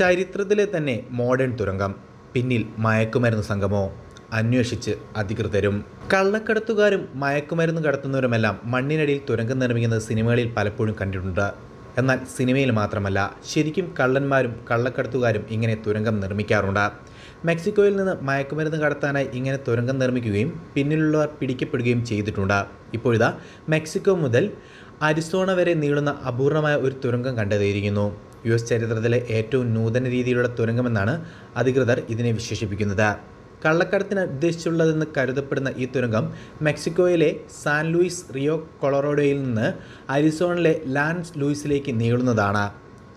ചരിത്രത്തിലെ തന്നെ മോഡേൺ തുരങ്കം പിന്നിൽ മയക്കുമരുന്ന് സംഘമോ അന്വേഷിച്ച് അധികൃതരും കള്ളക്കടത്തുകാരും മയക്കുമരുന്ന് കടത്തുന്നവരുമെല്ലാം മണ്ണിനടിയിൽ തുരങ്കം നിർമ്മിക്കുന്ന സിനിമകളിൽ പലപ്പോഴും കണ്ടിട്ടുണ്ട് എന്നാൽ സിനിമയിൽ മാത്രമല്ല ശരിക്കും കള്ളന്മാരും കള്ളക്കടത്തുകാരും ഇങ്ങനെ തുരങ്കം നിർമ്മിക്കാറുണ്ട് മെക്സിക്കോയിൽ നിന്ന് മയക്കുമരുന്ന് കടത്താനായി ഇങ്ങനെ തുരങ്കം നിർമ്മിക്കുകയും പിന്നിലുള്ളവർ പിടിക്കപ്പെടുകയും ചെയ്തിട്ടുണ്ട് ഇപ്പോഴിതാ മെക്സിക്കോ മുതൽ അരിസോണ വരെ നീളുന്ന അപൂർണമായ ഒരു തുരങ്കം കണ്ടെത്തിയിരിക്കുന്നു യു എസ് ചരിത്രത്തിലെ ഏറ്റവും നൂതന രീതിയിലുള്ള തുരങ്കമെന്നാണ് അധികൃതർ ഇതിനെ വിശേഷിപ്പിക്കുന്നത് കള്ളക്കടത്തിന് ഉദ്ദേശിച്ചുള്ളതെന്ന് കരുതപ്പെടുന്ന ഈ തുരങ്കം മെക്സിക്കോയിലെ സാൻ ലൂയിസ് റിയോ കൊളറോഡോയിൽ നിന്ന് അരിസോണിലെ ലാൻസ് ലൂയിസിലേക്ക് നീളുന്നതാണ്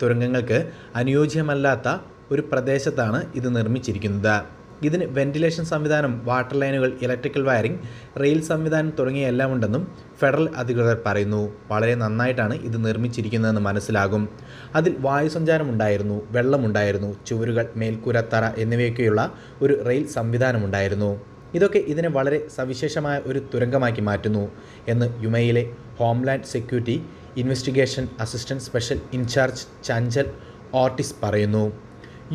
തുരങ്കങ്ങൾക്ക് അനുയോജ്യമല്ലാത്ത ഒരു പ്രദേശത്താണ് ഇത് നിർമ്മിച്ചിരിക്കുന്നത് ഇതിന് വെന്റിലേഷൻ സംവിധാനം വാട്ടർ ലൈനുകൾ ഇലക്ട്രിക്കൽ വയറിംഗ് റെയിൽ സംവിധാനം തുടങ്ങിയ എല്ലാം ഉണ്ടെന്നും ഫെഡറൽ അധികൃതർ പറയുന്നു വളരെ നന്നായിട്ടാണ് ഇത് നിർമ്മിച്ചിരിക്കുന്നതെന്ന് മനസ്സിലാകും അതിൽ വായുസഞ്ചാരമുണ്ടായിരുന്നു വെള്ളമുണ്ടായിരുന്നു ചുവരുകൾ മേൽക്കൂര തറ എന്നിവയൊക്കെയുള്ള ഒരു റെയിൽ സംവിധാനമുണ്ടായിരുന്നു ഇതൊക്കെ ഇതിനെ വളരെ സവിശേഷമായ ഒരു തുരങ്കമാക്കി മാറ്റുന്നു എന്ന് യുമയിലെ homeland security investigation assistant special in charge ചഞ്ചൽ ഓർട്ടിസ് പറയുന്നു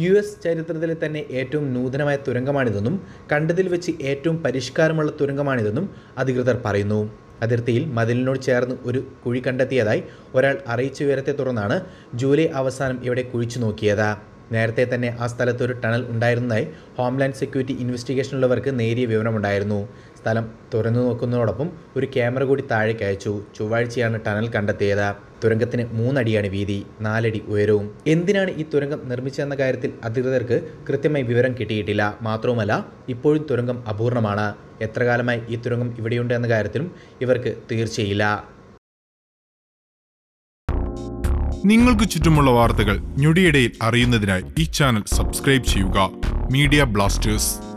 യു എസ് ചരിത്രത്തിലെ തന്നെ ഏറ്റവും നൂതനമായ തുരങ്കമാണിതെന്നും കണ്ടതിൽ വെച്ച് ഏറ്റവും പരിഷ്കാരമുള്ള തുരങ്കമാണിതെന്നും അധികൃതർ പറയുന്നു അതിർത്തിയിൽ മതിലിനോട് ചേർന്ന് ഒരു കുഴി കണ്ടെത്തിയതായി ഒരാൾ അറിയിച്ചു ഉയരത്തെ തുടർന്നാണ് ജൂലൈ അവസാനം ഇവിടെ കുഴിച്ചു നോക്കിയത് നേരത്തെ തന്നെ ആ സ്ഥലത്ത് ഒരു ടണൽ ഉണ്ടായിരുന്നതായി ഹോംലാൻഡ് സെക്യൂരിറ്റി ഇൻവെസ്റ്റിഗേഷനുള്ളവർക്ക് നേരിയ വിവരമുണ്ടായിരുന്നു സ്ഥലം തുറന്നു നോക്കുന്നതോടൊപ്പം ഒരു ക്യാമറ കൂടി താഴേക്ക് അയച്ചു ചൊവ്വാഴ്ചയാണ് ടണൽ കണ്ടെത്തിയത് തുരങ്കത്തിന് മൂന്നടിയാണ് വീതി നാലടി ഉയരവും എന്തിനാണ് ഈ തുരങ്കം നിർമ്മിച്ചതെന്ന കാര്യത്തിൽ അധികൃതർക്ക് കൃത്യമായി വിവരം കിട്ടിയിട്ടില്ല മാത്രവുമല്ല ഇപ്പോഴും തുരങ്കം അപൂർണമാണ് എത്ര കാലമായി ഈ തുരങ്കം ഇവിടെയുണ്ട് എന്ന കാര്യത്തിലും ഇവർക്ക് തീർച്ചയില്ല നിങ്ങൾക്ക് ചുറ്റുമുള്ള വാർത്തകൾ ഞൊടിയിടയിൽ അറിയുന്നതിനായി ഈ ചാനൽ സബ്സ്ക്രൈബ് ചെയ്യുക മീഡിയ ബ്ലാസ്റ്റേഴ്സ്